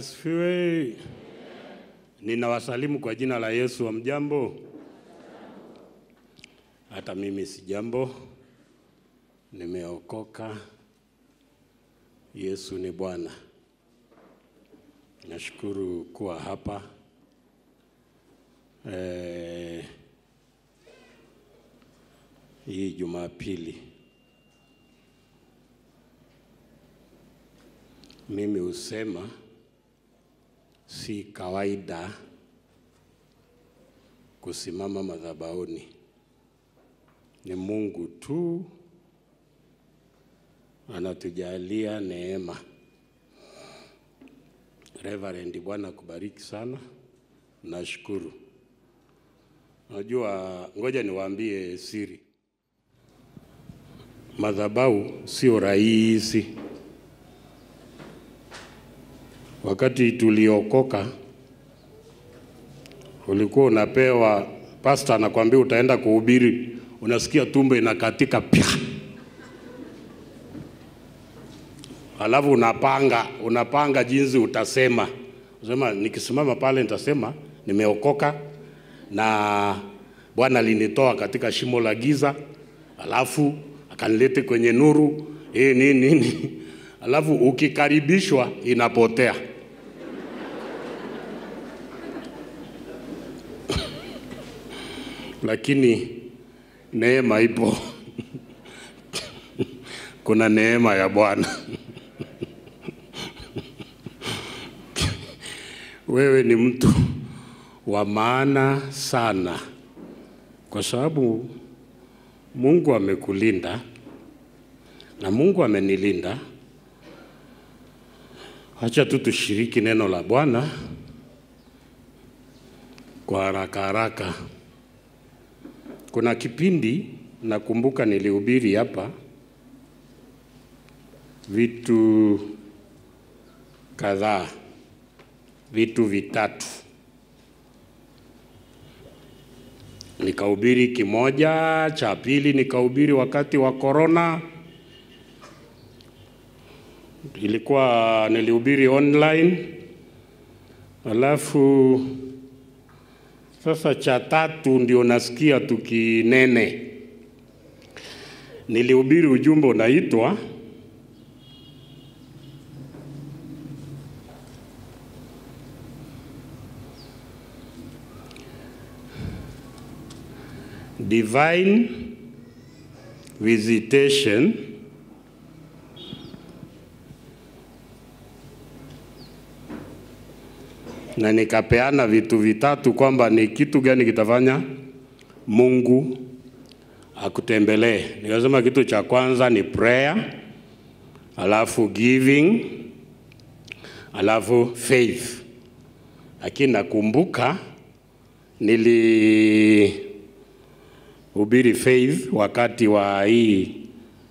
asifiwe. Ninawasalimu kwa jina la Yesu. wa mjambo Hata mimi si jambo nimeokoka. Yesu ni Bwana. Nashukuru kuwa hapa e, hii Jumapili. Mimi husema si kawaida kusimama madhabauni. Ni Mungu tu anatujalia neema. Reverend, Bwana kubariki sana, nashukuru. Najua, ngoja niwaambie siri, madhabahu sio rahisi. Wakati tuliokoka ulikuwa unapewa, pasta anakwambia utaenda kuhubiri, unasikia tumbo inakatika pia, alafu unapanga unapanga jinsi utasema, unasema nikisimama pale nitasema nimeokoka na Bwana alinitoa katika shimo la giza, alafu akanilete kwenye nuru hii eh, nini nini, alafu ukikaribishwa inapotea. lakini neema ipo. Kuna neema ya Bwana. Wewe ni mtu wa maana sana, kwa sababu Mungu amekulinda na Mungu amenilinda. hacha tu tushiriki neno la Bwana kwa haraka haraka. Kuna kipindi nakumbuka nilihubiri hapa vitu kadhaa, vitu vitatu. Nikahubiri kimoja, cha pili nikahubiri wakati wa korona, ilikuwa nilihubiri online, alafu sasa cha tatu ndio nasikia tukinene. Nilihubiri ujumbe unaitwa divine visitation na nikapeana vitu vitatu kwamba ni kitu gani kitafanya Mungu akutembelee. Nikasema kitu cha kwanza ni prayer, alafu giving, alafu faith. Lakini nakumbuka nilihubiri faith wakati wa hii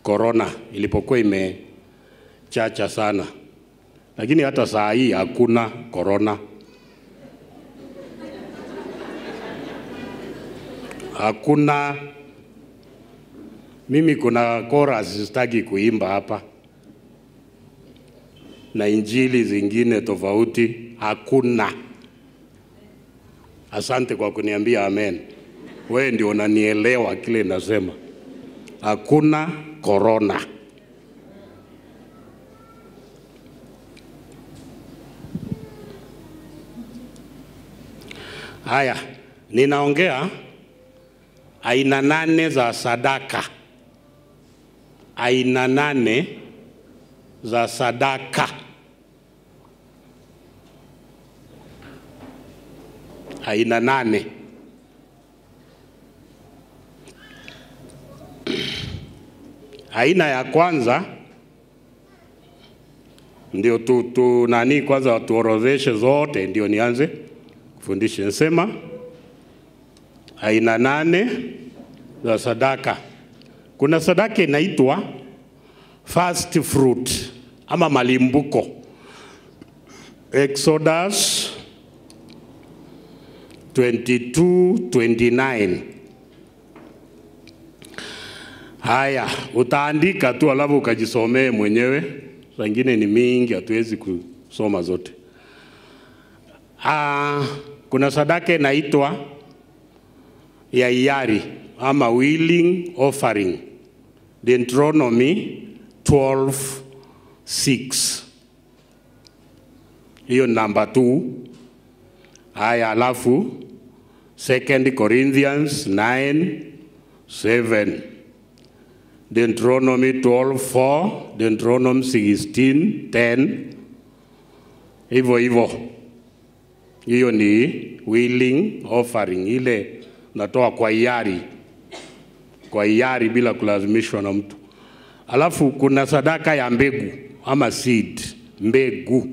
corona ilipokuwa imechacha sana, lakini hata saa hii hakuna corona hakuna mimi, kuna chorus sitaki kuimba hapa na injili zingine tofauti hakuna. Asante kwa kuniambia amen. Wewe ndio unanielewa kile nasema. Hakuna korona. Haya, ninaongea aina nane za sadaka, aina nane za sadaka, aina nane. Aina ya kwanza ndio tu, tu nani kwanza tuorodheshe zote, ndio nianze kufundisha. nsema aina nane za sadaka. Kuna sadaka inaitwa first fruit ama malimbuko. Exodus 22:29. Haya, utaandika tu alafu ukajisomee mwenyewe, zingine ni mingi, hatuwezi kusoma zote. Aa, ah, kuna sadaka inaitwa ya hiari ama willing offering, Deuteronomy 12:6 hiyo number 2. Haya, alafu 2 Corinthians 9:7 Deuteronomy 12:4 Deuteronomy 16:10 hivyo hivyo. Hiyo ni willing offering ile natoa kwa hiari, kwa hiari bila kulazimishwa na mtu. Alafu kuna sadaka ya mbegu ama seed, mbegu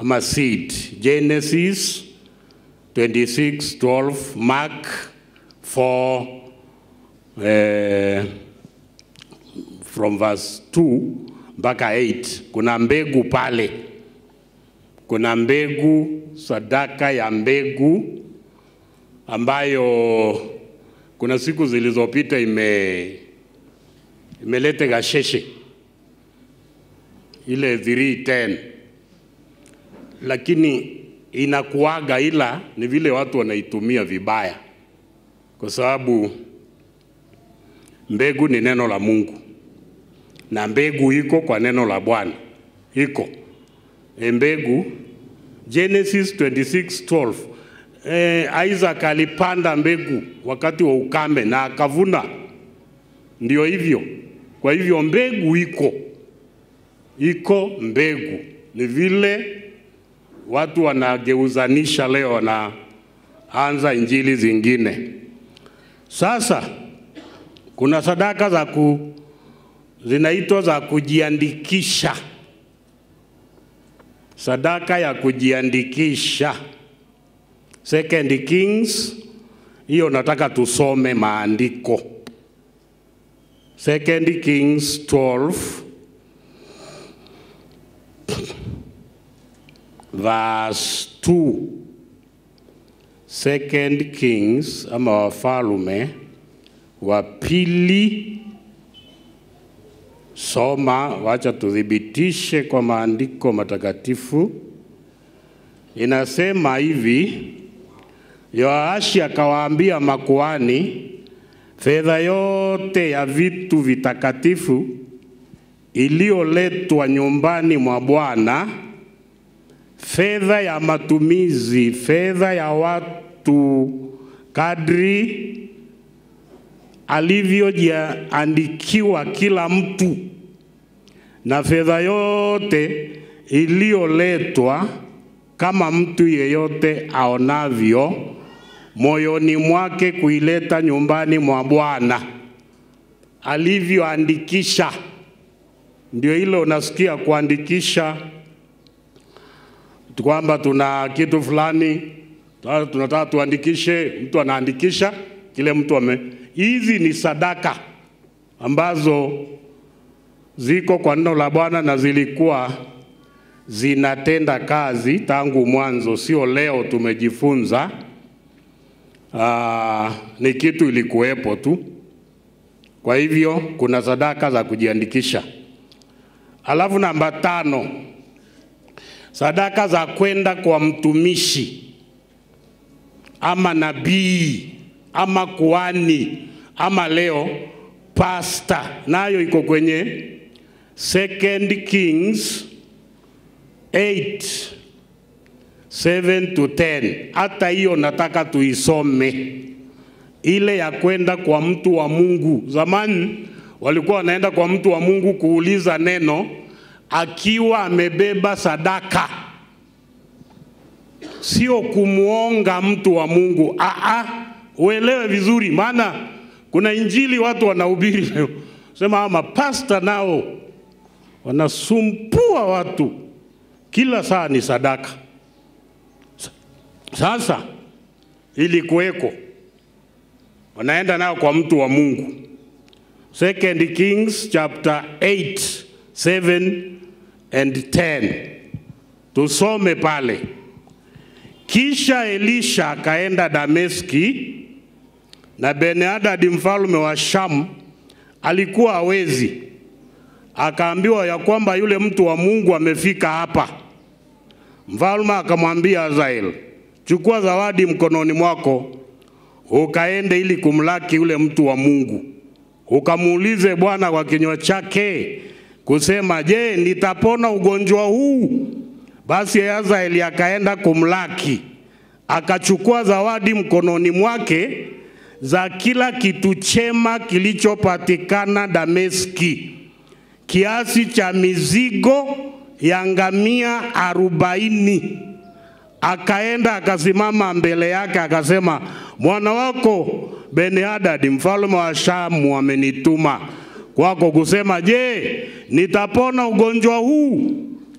ama seed, Genesis 26:12, Mark 4 eh, from verse 2 mpaka 8. Kuna mbegu pale, kuna mbegu, sadaka ya mbegu ambayo kuna siku zilizopita ime imelete gasheshe ile 310 lakini inakuaga, ila ni vile watu wanaitumia vibaya, kwa sababu mbegu ni neno la Mungu na mbegu iko kwa neno la Bwana, iko e mbegu Genesis 26:12 eh, Isaac alipanda mbegu wakati wa ukame na akavuna. Ndio hivyo. Kwa hivyo mbegu iko, iko mbegu. Ni vile watu wanageuzanisha leo, wanaanza injili zingine. Sasa kuna sadaka za ku zinaitwa za kujiandikisha, sadaka ya kujiandikisha. Second Kings, hiyo nataka tusome maandiko. Second Kings 12 verse 2. Second Kings ama wafalume wa pili, soma, wacha tuthibitishe kwa maandiko matakatifu. Inasema hivi: Yoashi akawaambia makuani, fedha yote ya vitu vitakatifu iliyoletwa nyumbani mwa Bwana, fedha ya matumizi, fedha ya watu kadri alivyojiandikiwa kila mtu, na fedha yote iliyoletwa kama mtu yeyote aonavyo moyoni mwake kuileta nyumbani mwa Bwana alivyoandikisha. Ndio hilo unasikia kuandikisha kwamba tuna kitu fulani tunataka tuandikishe, mtu anaandikisha kile mtu ame. Hizi ni sadaka ambazo ziko kwa neno la Bwana na zilikuwa zinatenda kazi tangu mwanzo, sio leo tumejifunza aa, ah, ni kitu ilikuwepo tu. Kwa hivyo kuna sadaka za kujiandikisha. Alafu namba tano, sadaka za kwenda kwa mtumishi ama nabii ama kuani ama leo pasta, nayo iko kwenye Second Kings 8 7 to 10. Hata hiyo nataka tuisome, ile ya kwenda kwa mtu wa Mungu. Zamani walikuwa wanaenda kwa mtu wa Mungu kuuliza neno akiwa amebeba sadaka, sio kumwonga mtu wa Mungu. Aa, uelewe vizuri, maana kuna injili watu wanahubiri leo, sema ah, mapasta nao wanasumpua watu, kila saa ni sadaka sasa kuweko wanaenda nao kwa mtu wa Mungu. Second Kings chapter 8, 7 and 10. Tusome pale. Kisha Elisha akaenda Dameski na Benhadadi mfalme wa Shamu alikuwa hawezi, akaambiwa ya kwamba yule mtu wa Mungu amefika hapa. Mfalme akamwambia azael Chukua zawadi mkononi mwako ukaende ili kumlaki yule mtu wa Mungu, ukamuulize Bwana kwa kinywa chake kusema, je, nitapona ugonjwa huu? Basi azaeli akaenda kumlaki, akachukua zawadi mkononi mwake za kila kitu chema kilichopatikana Dameski, kiasi cha mizigo ya ngamia arobaini akaenda akasimama mbele yake akasema, mwana wako Benihadadi mfalme wa Shamu amenituma kwako kusema, je, nitapona ugonjwa huu?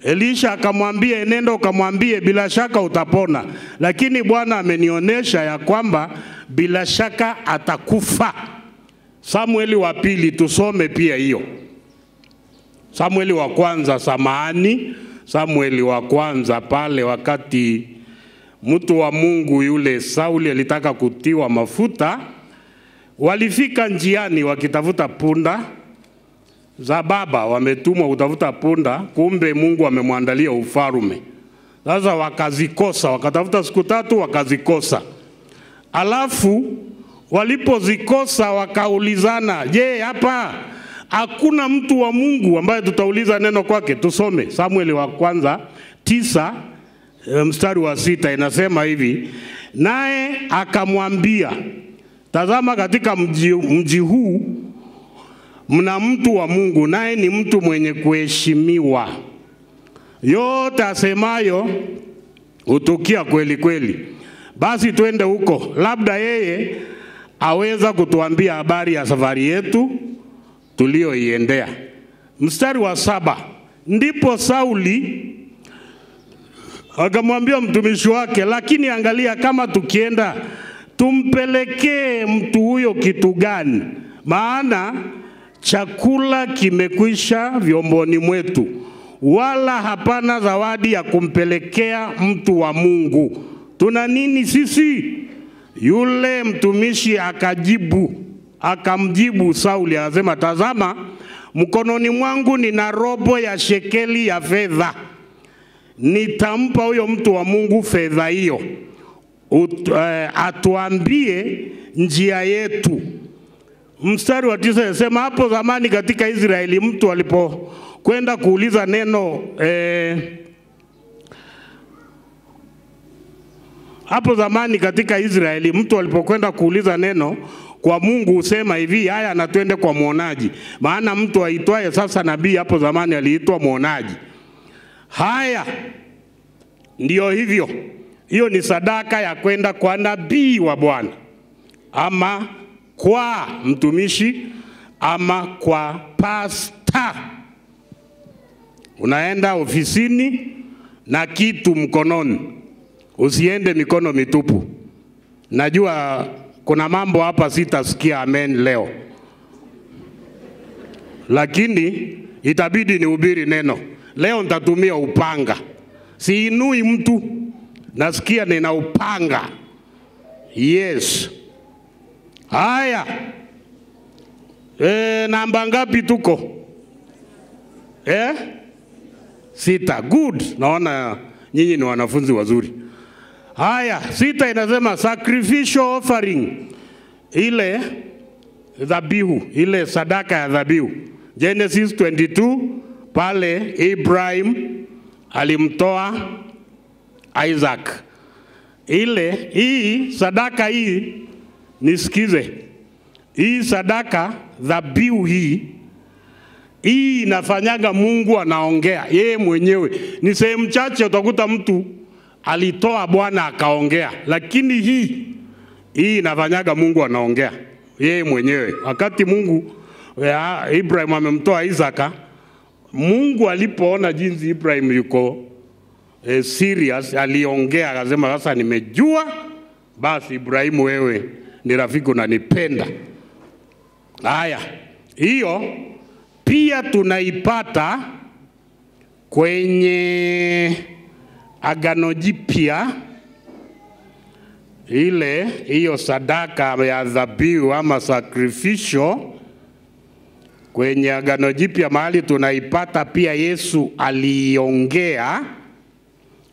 Elisha akamwambia, enenda ukamwambie, bila shaka utapona, lakini Bwana amenionyesha ya kwamba bila shaka atakufa. Samueli wa pili tusome pia hiyo. Samueli wa kwanza, samahani, Samueli wa kwanza pale wakati mtu wa Mungu yule Sauli alitaka kutiwa mafuta. Walifika njiani wakitafuta punda za baba, wametumwa kutafuta punda, kumbe Mungu amemwandalia ufarume. Sasa wakazikosa, wakatafuta siku tatu wakazikosa. Alafu walipozikosa wakaulizana, je, hapa hakuna mtu wa Mungu ambaye tutauliza neno kwake? Tusome Samueli wa kwanza tisa Eh, mstari wa sita inasema hivi, naye akamwambia, tazama katika mji, mji huu mna mtu wa Mungu, naye ni mtu mwenye kuheshimiwa, yote asemayo hutukia kweli kweli. Basi twende huko, labda yeye aweza kutuambia habari ya safari yetu tuliyoiendea. Mstari wa saba, ndipo Sauli akamwambia mtumishi wake, lakini angalia, kama tukienda tumpelekee mtu huyo kitu gani? Maana chakula kimekwisha vyomboni mwetu, wala hapana zawadi ya kumpelekea mtu wa Mungu. Tuna nini sisi? Yule mtumishi akajibu, akamjibu Sauli akasema, tazama, mkononi mwangu nina robo ya shekeli ya fedha nitampa huyo mtu wa Mungu fedha hiyo uh, atuambie njia yetu. Mstari wa tisa yasema, hapo zamani katika Israeli mtu alipokwenda kuuliza neno eh, hapo zamani katika Israeli mtu alipokwenda kuuliza neno kwa Mungu husema hivi, haya, na twende kwa mwonaji. Maana mtu aitwaye sasa nabii hapo zamani aliitwa mwonaji. Haya, ndiyo hivyo, hiyo ni sadaka ya kwenda kwa nabii wa Bwana ama kwa mtumishi ama kwa pasta. Unaenda ofisini na kitu mkononi, usiende mikono mitupu. Najua kuna mambo hapa sitasikia amen leo, lakini itabidi nihubiri neno leo nitatumia upanga, siinui mtu, nasikia nina upanga. Yes. Haya, e, namba ngapi tuko e? Sita. Good, naona nyinyi ni wanafunzi wazuri. Haya, sita inasema sacrificial offering, ile dhabihu, ile sadaka ya dhabihu, Genesis 22 pale Ibrahim alimtoa Isaac. Ile hii sadaka hii, nisikize, hii sadaka dhabihu hii hii inafanyaga Mungu anaongea yeye mwenyewe. Ni sehemu chache utakuta mtu alitoa Bwana akaongea, lakini hii hii inafanyaga Mungu anaongea yeye mwenyewe. Wakati Mungu ya Ibrahim amemtoa Isaka, Mungu alipoona jinsi Ibrahim yuko eh, serious, aliongea akasema, sasa nimejua basi, Ibrahimu wewe ni rafiki unanipenda. Haya, hiyo pia tunaipata kwenye Agano Jipya, ile hiyo sadaka ya dhabihu ama sacrificial Kwenye Agano Jipya mahali tunaipata pia Yesu aliiongea,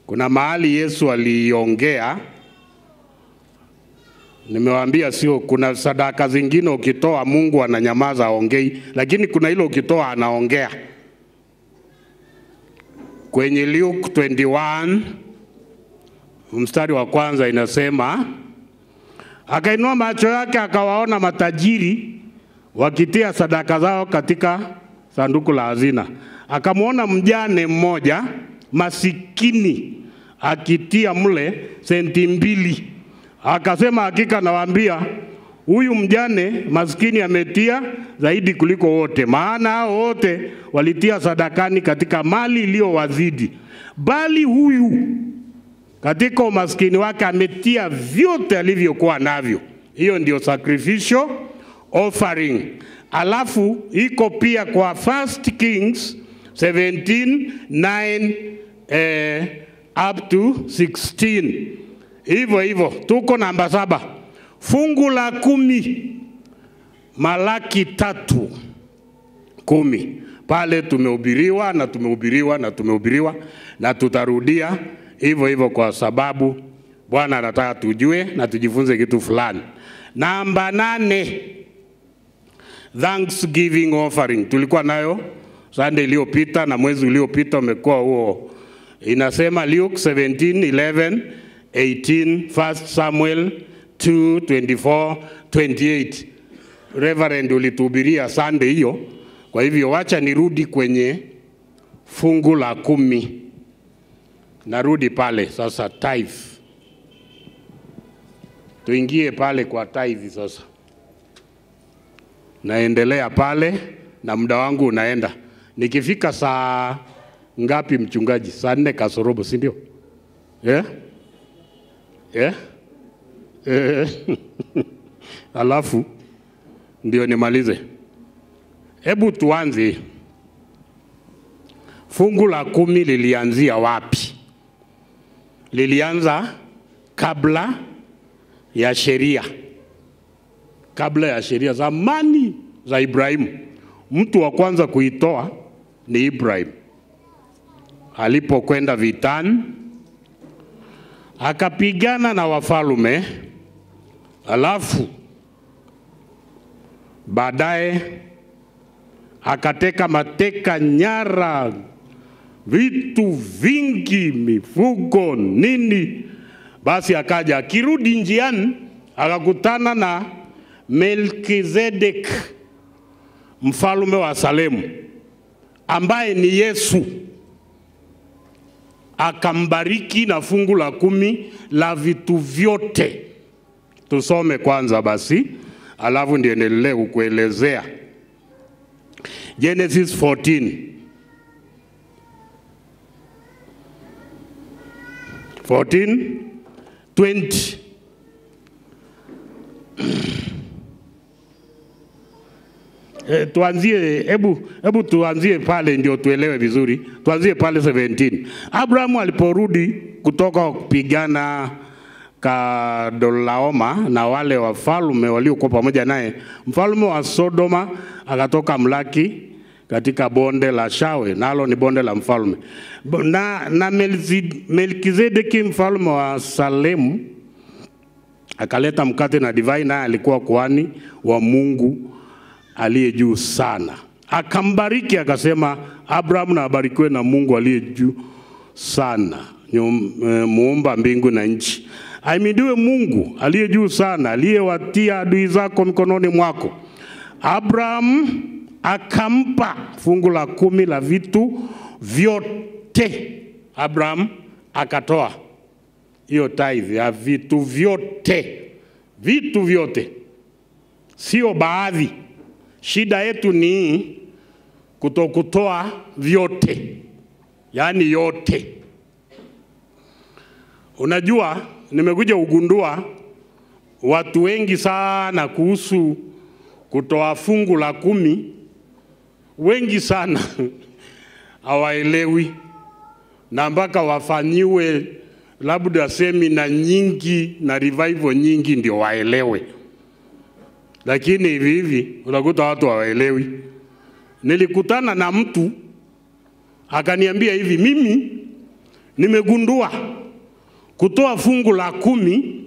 kuna mahali Yesu aliiongea. Nimewaambia sio, kuna sadaka zingine ukitoa Mungu ananyamaza, aongei, lakini kuna ile ukitoa anaongea. Kwenye Luke 21 mstari wa kwanza inasema, akainua macho yake akawaona matajiri wakitia sadaka zao katika sanduku la hazina. Akamwona mjane mmoja masikini akitia mle senti mbili, akasema, hakika nawaambia huyu mjane masikini ametia zaidi kuliko wote, maana hao wote walitia sadakani katika mali iliyowazidi, bali huyu katika umaskini wake ametia vyote alivyokuwa navyo. Hiyo ndio sacrificial offering. Alafu iko pia kwa First Kings 17:9 9 eh, up to 16. Hivyo hivyo tuko namba saba, fungu la kumi, Malaki tatu kumi. Pale tumehubiriwa na tumehubiriwa na tumehubiriwa na tutarudia hivyo hivyo, kwa sababu Bwana anataka tujue na tujifunze kitu fulani. Namba nane Thanksgiving offering tulikuwa nayo sande iliyopita na mwezi uliopita umekuwa huo. Inasema Luke 17:11, 18, 1 Samuel 2:24, 28. Reverend ulitubiria sande hiyo. Kwa hivyo wacha nirudi kwenye fungu la kumi. Narudi pale sasa tithe. Tuingie pale kwa tithe sasa naendelea pale na muda wangu unaenda. Nikifika saa ngapi, mchungaji? Saa nne kasorobo, si ndio? yeah? yeah? yeah. alafu ndio nimalize. Hebu tuanze, fungu la kumi lilianzia wapi? Lilianza kabla ya sheria kabla ya sheria za amani za Ibrahimu. Mtu wa kwanza kuitoa ni Ibrahim alipokwenda vitani akapigana na wafalume, alafu baadaye akateka mateka nyara vitu vingi, mifugo, nini. Basi akaja akirudi njiani akakutana na Melkizedek mfalme wa Salemu ambaye ni Yesu akambariki na fungu la kumi la vitu vyote. Tusome kwanza basi, alafu ndio niendelee kukuelezea Genesis 14 14 Eh, tuanzie hebu hebu tuanzie pale ndio tuelewe vizuri. Tuanzie pale 17. Abrahamu aliporudi kutoka kupigana Kadolaoma na wale wafalme waliokuwa pamoja naye, mfalme wa Sodoma akatoka mlaki katika bonde la Shawe, nalo ni bonde la mfalme, na, na Melkizedeki mfalme wa Salemu akaleta mkate na divai, naye alikuwa kuhani wa Mungu aliye juu sana, akambariki akasema, abraham na abarikiwe na Mungu aliye juu sana, eh, muumba mbingu na nchi. Aimidiwe Mungu aliye juu sana, aliyewatia adui zako mikononi mwako. Abrahamu akampa fungu la kumi la vitu vyote. abraham akatoa hiyo tithe ya vitu vyote, vitu vyote, sio baadhi Shida yetu ni kutokutoa vyote, yaani yote. Unajua, nimekuja ugundua watu wengi sana kuhusu kutoa fungu la kumi, wengi sana hawaelewi na mpaka wafanyiwe labda semina nyingi na revival nyingi ndio waelewe lakini hivi hivi unakuta watu hawaelewi. Nilikutana na mtu akaniambia hivi, mimi nimegundua kutoa fungu la kumi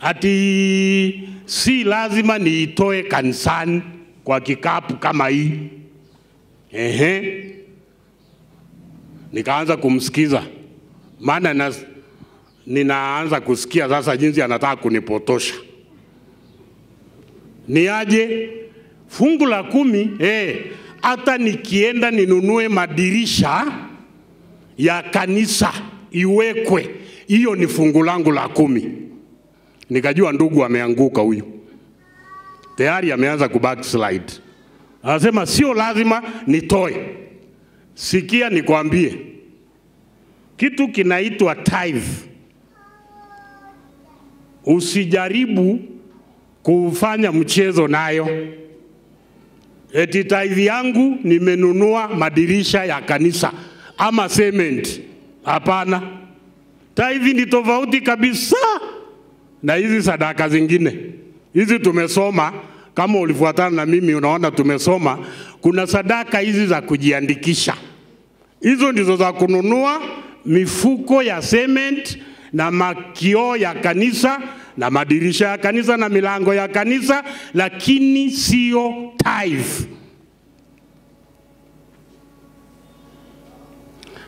ati si lazima niitoe kanisani kwa kikapu kama hii. Ehe, nikaanza kumsikiza, maana ninaanza kusikia sasa jinsi anataka kunipotosha ni aje fungu la kumi eh, hata eh, nikienda ninunue madirisha ya kanisa iwekwe, hiyo ni fungu langu la kumi. Nikajua ndugu ameanguka huyu, tayari ameanza ku backslide. Anasema sio lazima nitoe. Sikia nikwambie, kitu kinaitwa tithe, usijaribu kufanya mchezo nayo. Eti tithe yangu nimenunua madirisha ya kanisa ama cement. Hapana, tithe ni tofauti kabisa na hizi sadaka zingine. Hizi tumesoma, kama ulifuatana na mimi, unaona tumesoma. Kuna sadaka hizi za kujiandikisha, hizo ndizo za kununua mifuko ya cement na makioo ya kanisa na madirisha ya kanisa na milango ya kanisa, lakini sio tithe.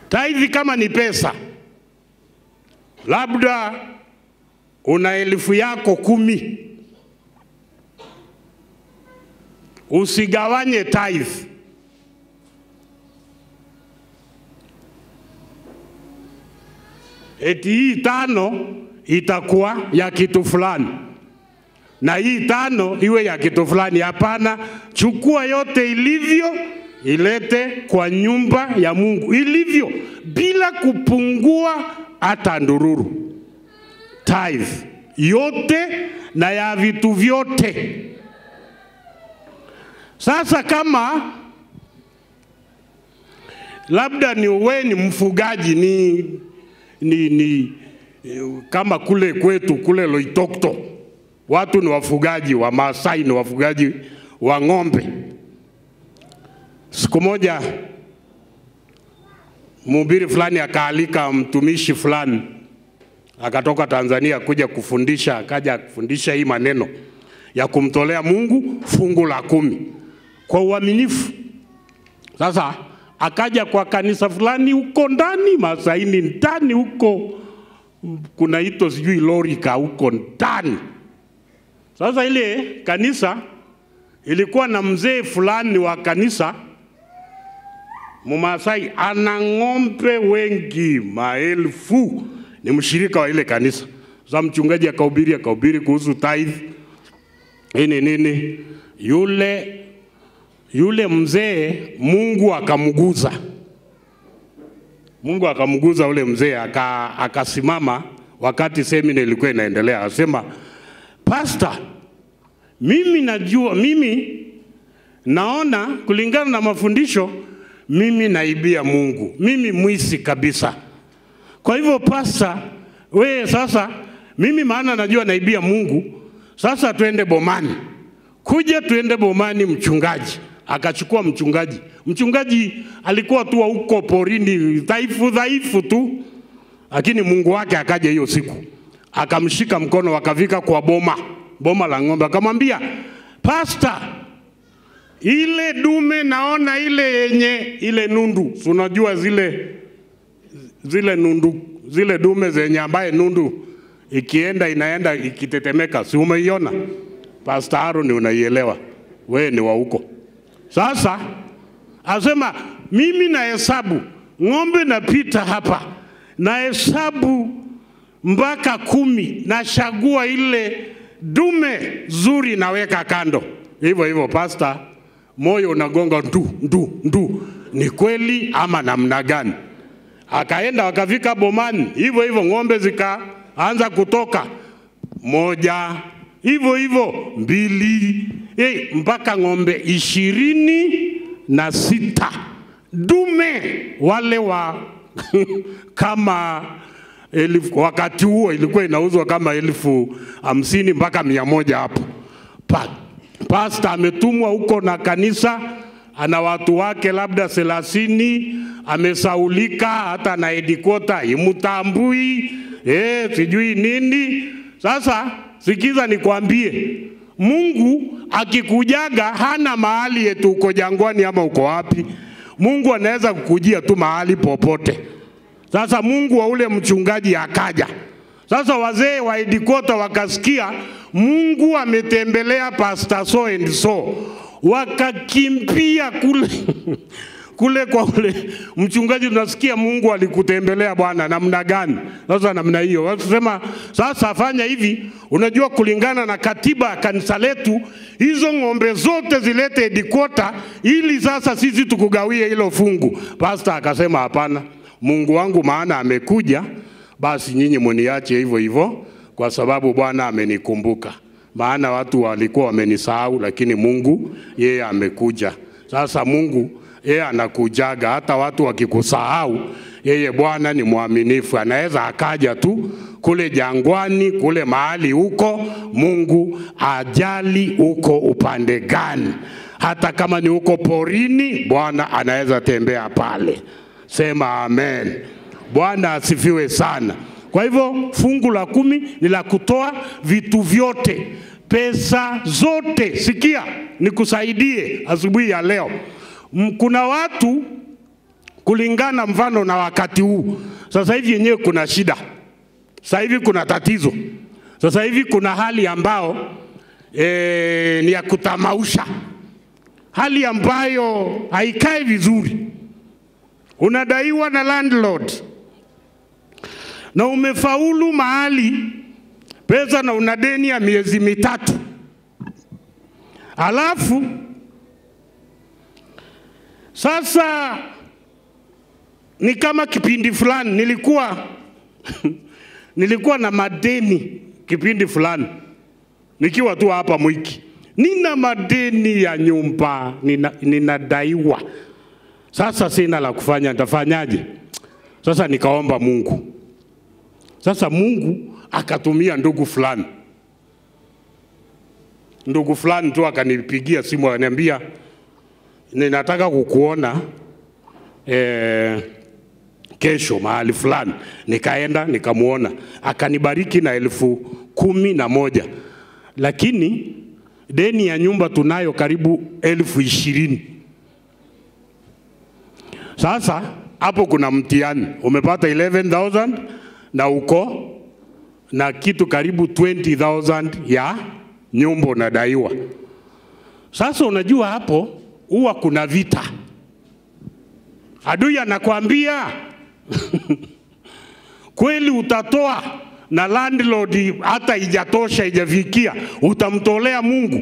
Tithe kama ni pesa, labda una elfu yako kumi, usigawanye tithe eti hii tano itakuwa ya kitu fulani na hii tano iwe ya kitu fulani. Hapana, chukua yote ilivyo ilete kwa nyumba ya Mungu ilivyo, bila kupungua hata ndururu. Tithe yote na ya vitu vyote. Sasa kama labda ni wewe ni mfugaji ni, ni, ni kama kule kwetu kule loitokto watu ni wafugaji wa Maasai, ni wafugaji wa ng'ombe. Siku moja mhubiri fulani akaalika mtumishi fulani akatoka Tanzania kuja kufundisha, akaja kufundisha hii maneno ya kumtolea Mungu fungu la kumi kwa uaminifu. Sasa akaja kwa kanisa fulani huko ndani Masaini ndani huko kunaitwa sijui lori huko ndani. Sasa ile kanisa ilikuwa na mzee fulani wa kanisa Mumasai, ana ng'ombe wengi maelfu, ni mshirika wa ile kanisa. Sasa mchungaji akahubiri akahubiri kuhusu tithe nini nini, yule yule mzee Mungu akamguza Mungu akamguza ule mzee akasimama wakati semina ilikuwa inaendelea, asema pasta, mimi najua, mimi naona kulingana na mafundisho, mimi naibia Mungu, mimi mwisi kabisa. Kwa hivyo pasta, we sasa, mimi maana najua naibia Mungu, sasa tuende bomani, kuja tuende bomani, mchungaji akachukua mchungaji. Mchungaji alikuwa tu huko porini, dhaifu dhaifu tu, lakini Mungu wake akaja hiyo siku, akamshika mkono, wakavika kwa boma boma la ng'ombe, akamwambia pasta, ile dume naona ile yenye ile nundu, unajua zile zile nundu zile dume zenye ambaye nundu ikienda inaenda ikitetemeka, si umeiona? Pastor Aaron, unaielewa? Wewe ni wa huko. Sasa asema mimi na hesabu ng'ombe napita hapa, nahesabu mpaka kumi, nashagua ile dume zuri naweka kando. Hivyo hivyo, pasta, moyo unagonga ndu ndu ndu, ni kweli ama namna gani? Akaenda wakafika bomani, hivyo hivyo, ng'ombe zikaanza kutoka moja, hivyo hivyo mbili eh, mpaka ng'ombe ishirini na sita dume wale wa kama elfu, wakati huo ilikuwa inauzwa kama elfu hamsini mpaka mia moja hapo. Pa, pasta ametumwa huko na kanisa, ana watu wake labda thelathini, amesaulika, hata na edikota imutambui eh, sijui nini. Sasa sikiza nikwambie, Mungu akikujaga hana mahali yetu, uko jangwani ama uko wapi. Mungu anaweza kukujia tu mahali popote. Sasa Mungu wa ule mchungaji akaja. Sasa wazee wa Edikota wakasikia Mungu ametembelea pastor so and so, wakakimbia kule kule kwa ule mchungaji, tunasikia Mungu alikutembelea bwana namna gani? Sasa namna hiyo wasema, sasa fanya hivi. Unajua, kulingana na katiba ya kanisa letu, hizo ng'ombe zote zilete hedikota, ili sasa sisi tukugawie hilo fungu. Pasta akasema hapana, Mungu wangu maana amekuja, basi nyinyi mniache hivyo hivyo, kwa sababu Bwana amenikumbuka. Maana watu walikuwa wamenisahau, lakini Mungu yeye amekuja. Sasa Mungu yeye anakujaga. Hata watu wakikusahau, yeye Bwana ni mwaminifu, anaweza akaja tu kule jangwani, kule mahali huko, Mungu ajali uko upande gani. Hata kama ni uko porini, Bwana anaweza tembea pale. Sema amen. Bwana asifiwe sana. Kwa hivyo fungu la kumi ni la kutoa vitu vyote, pesa zote. Sikia, nikusaidie asubuhi ya leo kuna watu kulingana mfano na wakati huu sasa hivi yenyewe kuna shida, sasa hivi kuna tatizo, sasa hivi kuna hali ambao e, ni ya kutamausha, hali ambayo haikae vizuri. Unadaiwa na landlord na umefaulu mahali pesa na una deni ya miezi mitatu, alafu sasa ni kama kipindi fulani nilikuwa nilikuwa na madeni kipindi fulani nikiwa tu hapa Mwiki, nina madeni ya nyumba nina, ninadaiwa. Sasa sina la kufanya, nitafanyaje? Sasa nikaomba Mungu. Sasa Mungu akatumia ndugu fulani, ndugu fulani tu akanipigia simu akaniambia ninataka kukuona eh, kesho mahali fulani. Nikaenda nikamuona, akanibariki na elfu kumi na moja, lakini deni ya nyumba tunayo karibu elfu ishirini. Sasa hapo kuna mtihani, umepata 11,000 na uko na kitu karibu 20,000 ya nyumba unadaiwa. Sasa unajua hapo huwa kuna vita. Adui anakwambia kweli utatoa na landlord hata ijatosha ijafikia, utamtolea Mungu.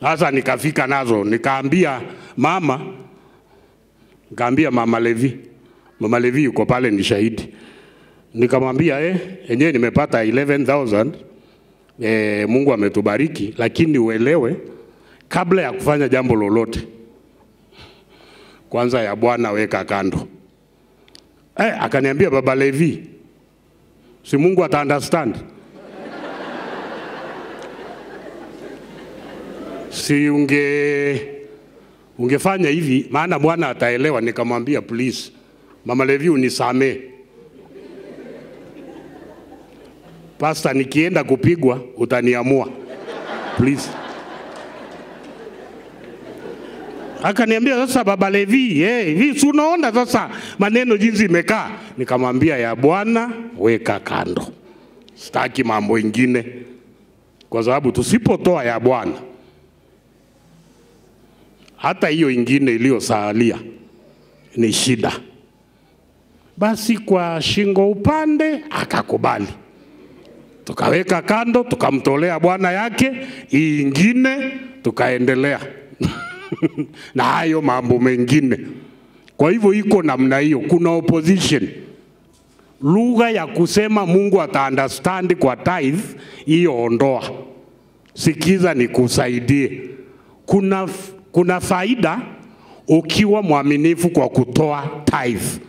Sasa nikafika nazo nikaambia mama, nikaambia mama Levi, mama Levi yuko pale ni shahidi. Nikamwambia eh, enyewe nimepata 11000 eh, Mungu ametubariki, lakini uelewe kabla ya kufanya jambo lolote, kwanza ya Bwana weka kando. Eh, akaniambia Baba Levi, si Mungu ata understand si unge ungefanya hivi, maana Bwana ataelewa. Nikamwambia please, Mama Levi unisamee Pasta, nikienda kupigwa utaniamua please. Akaniambia sasa, baba Levi, eh, hivi si unaona sasa maneno jinsi imekaa? Nikamwambia ya Bwana weka kando, sitaki mambo ingine, kwa sababu tusipotoa ya Bwana hata hiyo ingine iliyosalia ni shida. Basi kwa shingo upande akakubali, tukaweka kando, tukamtolea Bwana yake, hii ingine tukaendelea. na hayo mambo mengine. Kwa hivyo iko namna hiyo, kuna opposition lugha ya kusema Mungu ata understand kwa tithe, hiyo ondoa. Sikiza nikusaidie. Kuna, kuna faida ukiwa mwaminifu kwa kutoa tithe.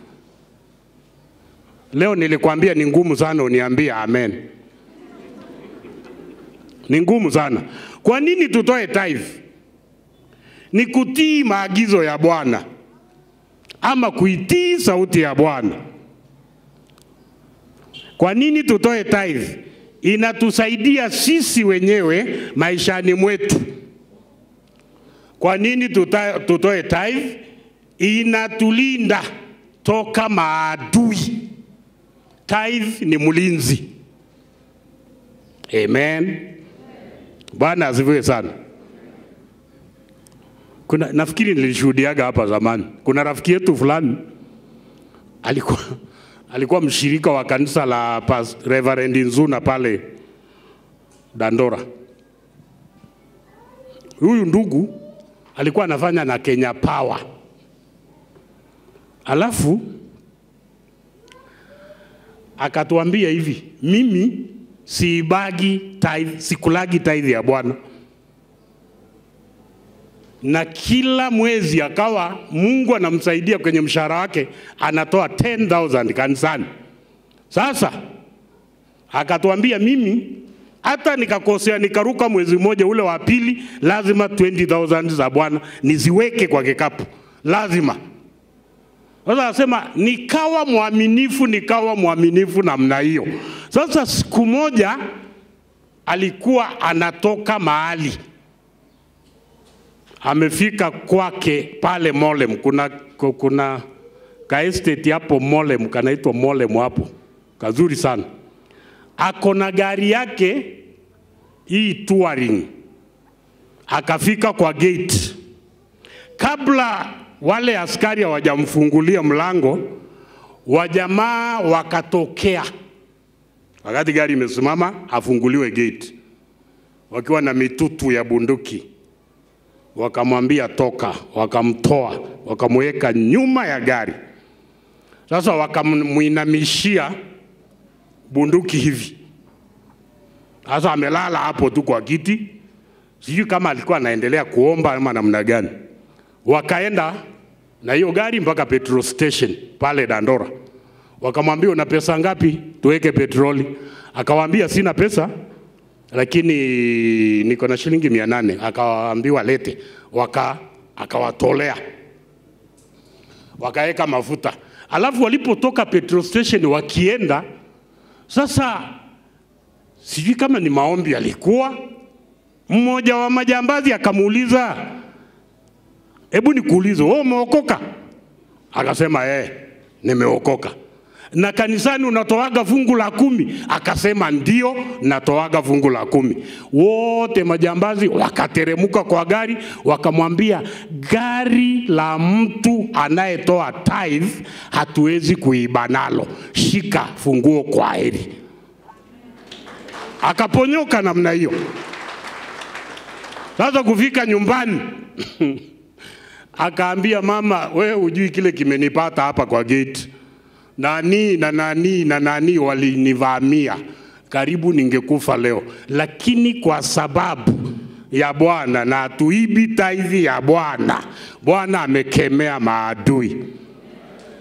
Leo nilikwambia ni ngumu sana, uniambie amen. Ni ngumu sana. Kwa nini tutoe tithe? ni kutii maagizo ya Bwana ama kuitii sauti ya Bwana. Kwa nini tutoe tithe? Inatusaidia sisi wenyewe maishani mwetu. Kwa nini tutoe tithe? Inatulinda toka maadui. Tithe ni mlinzi. Amen. Bwana asifiwe sana kuna, nafikiri nilishuhudiaga hapa zamani, kuna rafiki yetu fulani alikuwa, alikuwa mshirika wa kanisa la pas, Reverend Nzuna pale Dandora. Huyu ndugu alikuwa anafanya na Kenya Power, alafu akatuambia hivi, mimi siibagi tithe, sikulagi tithe ya Bwana na kila mwezi akawa Mungu anamsaidia kwenye mshahara wake, anatoa 10,000 kanisani. Sasa akatuambia mimi hata nikakosea nikaruka mwezi mmoja ule wa pili, lazima 20,000 za Bwana niziweke kwa kikapu, lazima. Sasa asema nikawa mwaminifu, nikawa mwaminifu namna hiyo. Sasa siku moja alikuwa anatoka mahali amefika kwake pale Molem. Kuna, kuna ka estate hapo Molem kanaitwa Molem hapo kazuri sana, ako na gari yake hii touring, akafika kwa gate kabla wale askari hawajamfungulia mlango, wajamaa wakatokea wakati gari imesimama, afunguliwe gate, wakiwa na mitutu ya bunduki wakamwambia toka, wakamtoa, wakamweka nyuma ya gari. Sasa wakamwinamishia bunduki hivi. Sasa amelala hapo tu kwa kiti, sijui kama alikuwa anaendelea kuomba ama namna gani. Wakaenda na hiyo gari mpaka petrol station pale Dandora, wakamwambia una pesa ngapi tuweke petroli? Akawaambia sina pesa, lakini niko na shilingi mia nane. Akawaambiwa lete, waka akawatolea, wakaweka mafuta. Alafu walipotoka petrol station wakienda sasa, sijui kama ni maombi alikuwa mmoja wa majambazi akamuuliza, hebu nikuulize, wewe umeokoka? Akasema eh, nimeokoka na kanisani unatoaga fungu la kumi? Akasema ndio, natoaga fungu la kumi. Wote majambazi wakateremuka kwa gari, wakamwambia gari la mtu anayetoa tithe hatuwezi kuiba nalo, shika funguo kwa heri. Akaponyoka namna hiyo. Sasa kufika nyumbani akaambia mama, we hujui kile kimenipata hapa kwa gate nani na nani na nani walinivamia, karibu ningekufa leo, lakini kwa sababu ya Bwana na tuibi taivi ya Bwana. Bwana amekemea maadui.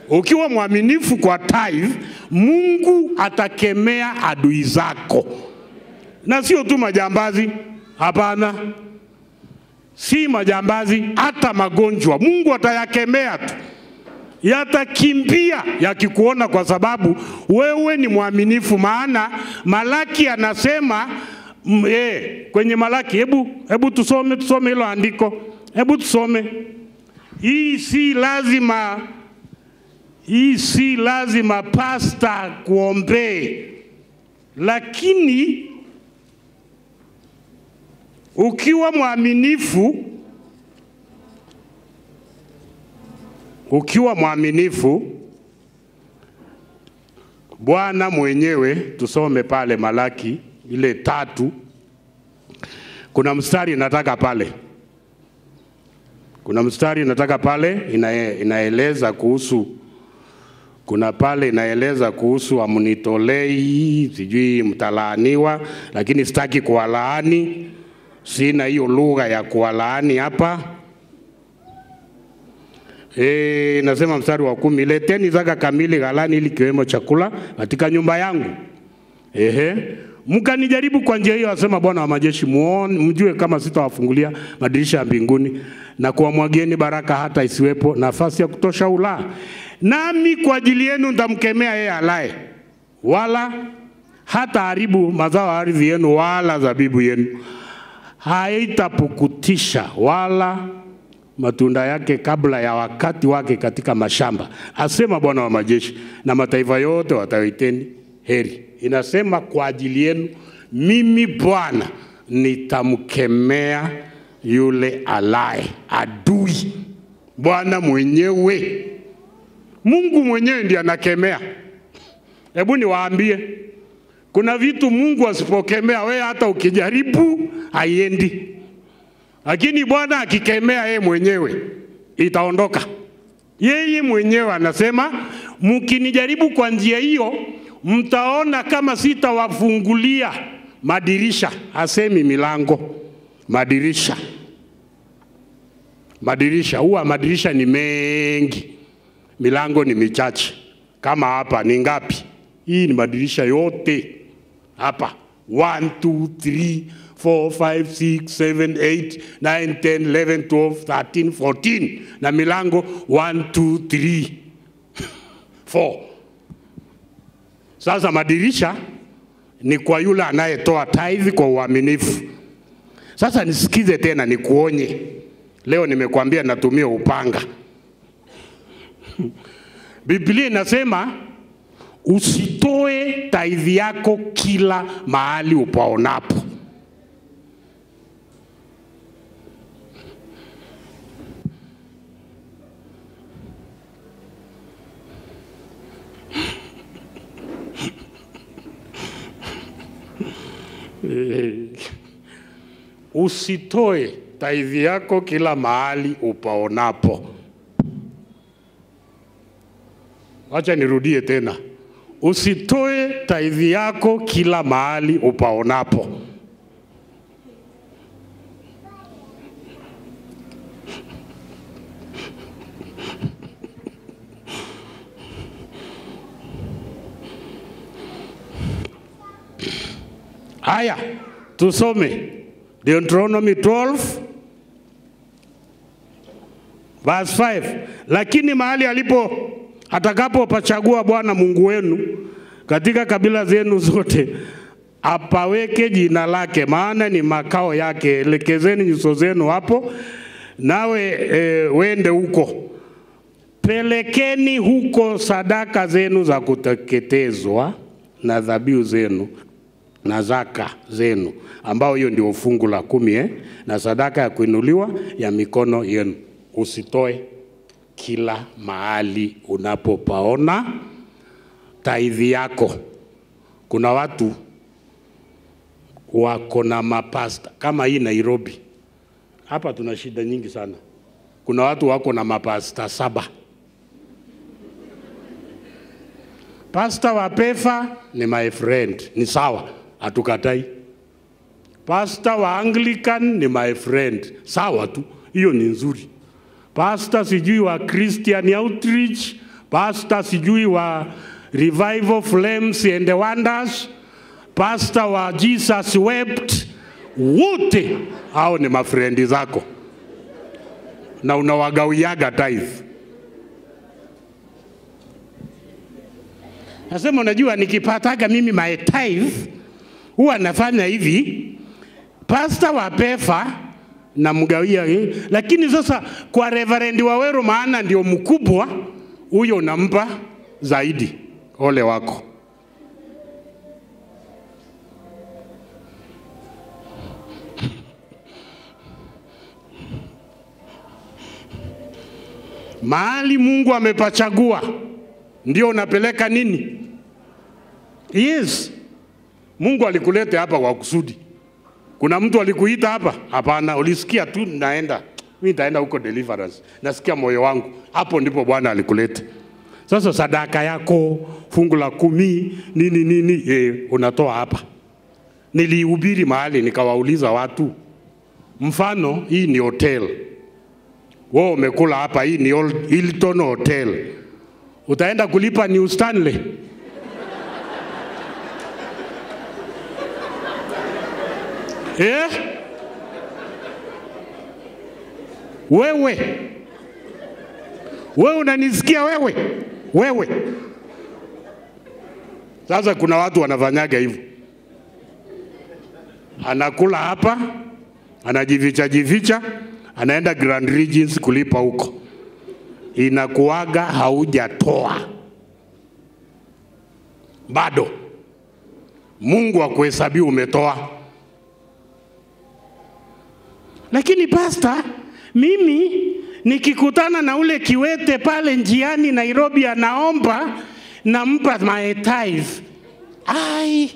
Ukiwa mwaminifu kwa tithe, Mungu atakemea adui zako, na sio tu majambazi. Hapana, si majambazi, hata magonjwa Mungu atayakemea tu yatakimbia yakikuona, kwa sababu wewe ni mwaminifu. Maana Malaki anasema e, kwenye Malaki, hebu hebu tusome tusome hilo andiko, hebu tusome. Hii si lazima, hii si lazima pasta kuombee, lakini ukiwa mwaminifu Ukiwa mwaminifu, Bwana mwenyewe, tusome pale Malaki ile tatu, kuna mstari nataka pale, kuna mstari nataka pale ina, inaeleza kuhusu kuna pale inaeleza kuhusu amnitolei, sijui mtalaaniwa, lakini sitaki kuwalaani, sina hiyo lugha ya kuwalaani hapa E, nasema mstari wa kumi, leteni zaka kamili ghalani, ili kiwemo chakula katika nyumba yangu. Ehe, mkanijaribu kwa njia hiyo, asema Bwana wa majeshi, muone mjue kama sitawafungulia madirisha ya mbinguni na kuwamwagieni baraka hata isiwepo nafasi ya kutosha ulaa. Nami kwa ajili yenu nitamkemea yeye alaye, wala hata haribu mazao ya ardhi yenu wala zabibu yenu, haitapukutisha wala matunda yake kabla ya wakati wake katika mashamba, asema Bwana wa majeshi, na mataifa yote wataiteni heri. Inasema kwa ajili yenu mimi Bwana nitamkemea yule alaye adui. Bwana mwenyewe, Mungu mwenyewe ndiye anakemea. Hebu niwaambie, kuna vitu Mungu asipokemea, wewe hata ukijaribu haiendi lakini Bwana akikemea yeye mwenyewe itaondoka. Yeye mwenyewe anasema mkinijaribu kwa njia hiyo, mtaona kama sitawafungulia madirisha, asemi milango, madirisha. Madirisha huwa madirisha ni mengi, milango ni michache. Kama hapa ni ngapi? Hii ni madirisha yote hapa, one two three 4, 5, 6, 7, 8, 9, 10, 11, 12, 13, 14 na milango 1, 2, 3, 4. Sasa madirisha ni kwa yule anayetoa tithe kwa uaminifu. Sasa nisikize tena, nikuonye. Leo nimekuambia natumia upanga. Biblia inasema usitoe tithe yako kila mahali upaonapo. Eh, usitoe taidhi yako kila mahali upaonapo. Wacha nirudie tena, usitoe taidhi yako kila mahali upaonapo. Haya, tusome Deuteronomy 12 verse 5. Lakini mahali alipo atakapopachagua Bwana Mungu wenu katika kabila zenu zote apaweke jina lake, maana ni makao yake. Elekezeni nyuso zenu hapo, nawe e, wende huko. Pelekeni huko sadaka zenu za kuteketezwa na dhabihu zenu na zaka zenu, ambao hiyo ndio fungu la kumi eh? na sadaka ya kuinuliwa ya mikono yenu. Usitoe kila mahali unapopaona taidhi yako. Kuna watu wako na mapasta kama hii Nairobi, hapa tuna shida nyingi sana. Kuna watu wako na mapasta saba. Pasta wa Pefa ni my friend, ni sawa hatukatai. Pasta wa Anglican ni my friend, sawa tu, hiyo ni nzuri. Pasta sijui wa Christian Outreach, pasta sijui wa Revival Flames and Wonders, pasta wa Jesus Wept, wote hao ni mafrendi zako na unawagawiaga tithe. Nasema unajua, nikipataga mimi my tithe huwa nafanya hivi, pasta wa PEFA namgawia, lakini sasa kwa Reverend waweru maana ndio mkubwa huyo, unampa zaidi. Ole wako. mahali Mungu amepachagua ndio unapeleka nini? Yes. Mungu alikuleta hapa kwa kusudi. Kuna mtu alikuita hapa? Hapana, ulisikia tu naenda. Mimi nitaenda huko deliverance. Nasikia moyo wangu. Hapo ndipo Bwana alikuleta. Sasa sadaka yako, fungu la kumi, nini nini, eh, unatoa hapa. Nilihubiri mahali nikawauliza watu. Mfano hii ni hotel. Wewe umekula hapa, hii ni Hilton Hotel. Utaenda kulipa New Stanley eh? Wewe wewe unanisikia wewe wewe. Sasa kuna watu wanafanyaga hivyo, anakula hapa, anajificha jificha, anaenda Grand Regions kulipa huko, inakuaga haujatoa bado, Mungu akuhesabia umetoa. Lakini pasta, mimi nikikutana na ule kiwete pale njiani Nairobi anaomba, nampa my tithe. Ai,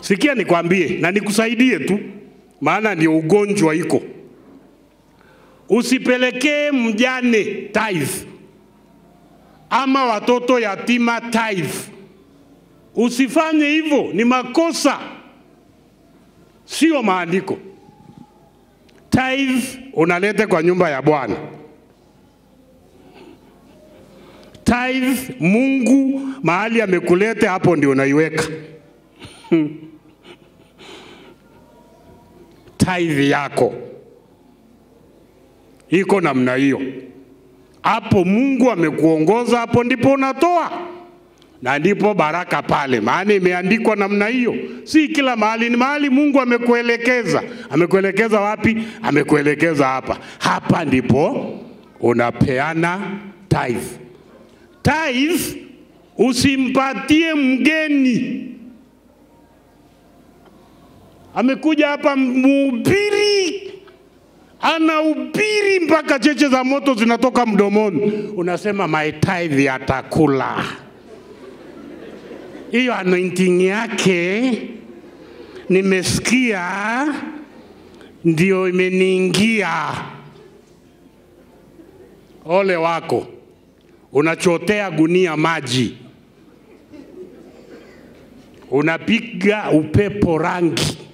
sikia nikwambie na nikusaidie tu, maana ndio ugonjwa iko. Usipelekee mjane tithe ama watoto yatima tithe. Usifanye hivyo, ni makosa sio maandiko. Tithe unalete kwa nyumba ya Bwana. Tithe Mungu mahali amekulete hapo ndio unaiweka. Tithe yako iko namna hiyo, hapo Mungu amekuongoza, hapo ndipo unatoa na ndipo baraka pale, maana imeandikwa namna hiyo. Si kila mahali, ni mahali Mungu amekuelekeza. Amekuelekeza wapi? Amekuelekeza hapa. Hapa ndipo unapeana tithe. Tithe usimpatie mgeni. Amekuja hapa mhubiri, anahubiri mpaka cheche za moto zinatoka mdomoni, unasema my tithe atakula hiyo anointing yake nimesikia, ndio imeniingia. Ole wako, unachotea gunia maji, unapiga upepo rangi